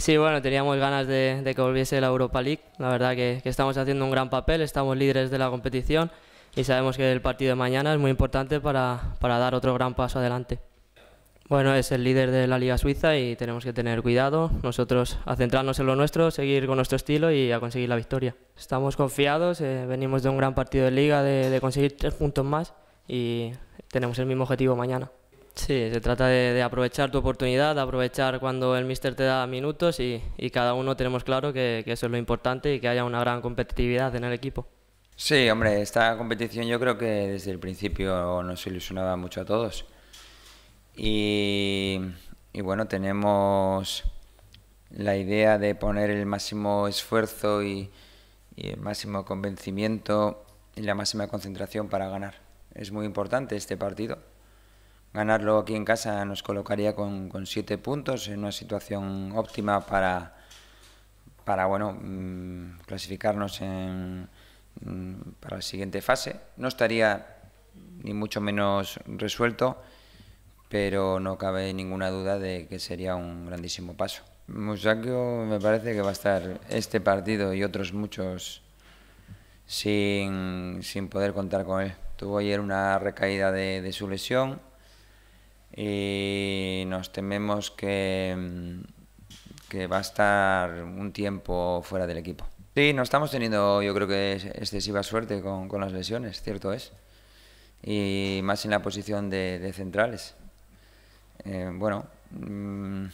sí, bueno, teníamos ganas de, que volviese la Europa League. La verdad que, estamos haciendo un gran papel, estamos líderes de la competición y sabemos que el partido de mañana es muy importante para, para dar otro gran paso adelante. Bueno, es el líder de la Liga Suiza y tenemos que tener cuidado. Nosotros a centrarnos en lo nuestro, seguir con nuestro estilo y a conseguir la victoria. Estamos confiados, eh, venimos de un gran partido de Liga, de, de conseguir tres puntos más y tenemos el mismo objetivo mañana. Sí, se trata de, aprovechar tu oportunidad, de aprovechar cuando el míster te da minutos y, cada uno tenemos claro que, eso es lo importante y que haya una gran competitividad en el equipo. Sí, hombre, esta competición yo creo que desde el principio nos ilusionaba mucho a todos. Y, bueno, tenemos la idea de poner el máximo esfuerzo y el máximo convencimiento y la máxima concentración para ganar. Es muy importante este partido. Ganarlo aquí en casa nos colocaría con, siete puntos en una situación óptima para, para bueno, mm, clasificarnos mm, para la siguiente fase. No estaría ni mucho menos resuelto, pero no cabe ninguna duda de que sería un grandísimo paso. Musakio me parece que va a estar este partido y otros muchos sin, poder contar con él. Tuvo ayer una recaída de su lesión y nos tememos que, mm, que va a estar un tiempo fuera del equipo. Sí, no estamos teniendo yo creo que excesiva suerte con, las lesiones, cierto es, y más en la posición de, centrales. Eh, bueno, mm,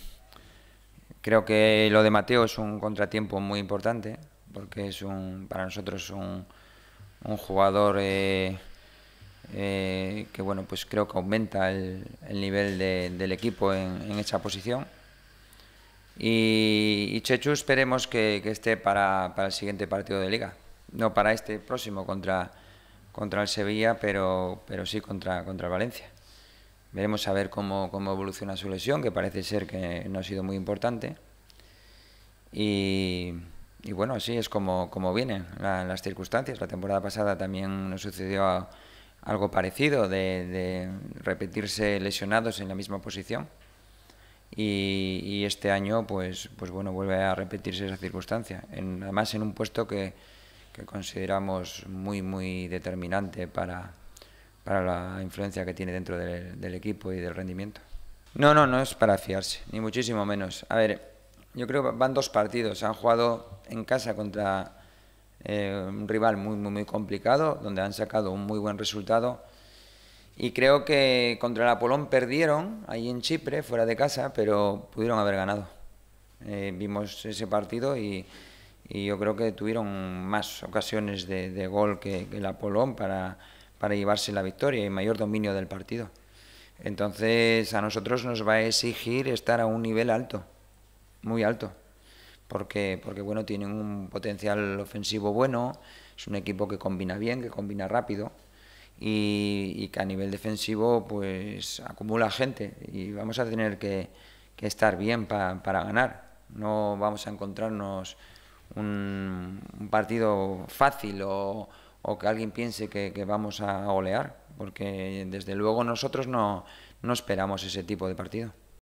creo que lo de Mateo es un contratiempo muy importante, porque es un, para nosotros un, un jugador... Eh, eh, que bueno, pues creo que aumenta el, nivel del equipo en, en, esa posición. Y, Chechu esperemos que, esté para, el siguiente partido de liga, no para este próximo contra, contra el Sevilla, pero, pero sí contra, contra Valencia. Veremos a ver cómo, cómo evoluciona su lesión, que parece ser que no ha sido muy importante. Y, bueno, así es como, como vienen las circunstancias. La temporada pasada también nos sucedió a, algo parecido, de, repetirse lesionados en la misma posición. Y, este año, pues, pues bueno, vuelve a repetirse esa circunstancia. además, en un puesto que, consideramos muy, muy determinante para, la influencia que tiene dentro del, del, equipo y del rendimiento. No, no, no es para fiarse, ni muchísimo menos. A ver, yo creo que van dos partidos. Han jugado en casa contra eh, un rival muy, muy, muy complicado, donde han sacado un muy buen resultado. Y creo que contra el Apolón perdieron ahí en Chipre, fuera de casa, pero pudieron haber ganado. Eh, vimos ese partido y, yo creo que tuvieron más ocasiones de, gol que, que, el Apolón para, para llevarse la victoria y mayor dominio del partido. Entonces a nosotros nos va a exigir estar a un nivel alto, muy alto porque, porque bueno, tienen un potencial ofensivo bueno, es un equipo que combina bien, que combina rápido y, que a nivel defensivo pues acumula gente y vamos a tener que, estar bien para ganar. No vamos a encontrarnos un, partido fácil o, que alguien piense que, vamos a golear, porque desde luego nosotros no esperamos ese tipo de partido.